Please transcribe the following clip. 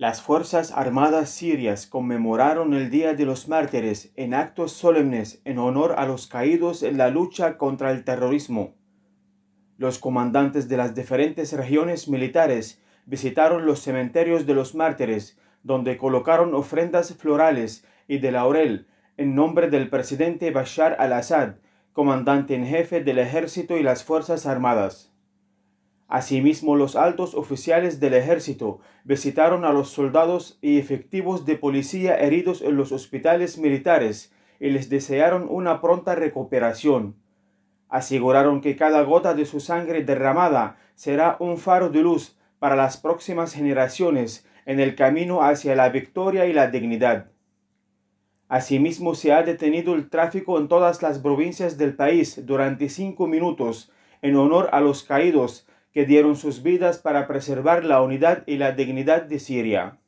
Las Fuerzas Armadas Sirias conmemoraron el Día de los Mártires en actos solemnes en honor a los caídos en la lucha contra el terrorismo. Los comandantes de las diferentes regiones militares visitaron los cementerios de los mártires, donde colocaron ofrendas florales y de laurel en nombre del presidente Bashar al-Assad, comandante en jefe del ejército y las Fuerzas Armadas. Asimismo, los altos oficiales del ejército visitaron a los soldados y efectivos de policía heridos en los hospitales militares y les desearon una pronta recuperación. Aseguraron que cada gota de su sangre derramada será un faro de luz para las próximas generaciones en el camino hacia la victoria y la dignidad. Asimismo, se ha detenido el tráfico en todas las provincias del país durante cinco minutos en honor a los caídos que dieron sus vidas para preservar la unidad y la dignidad de Siria.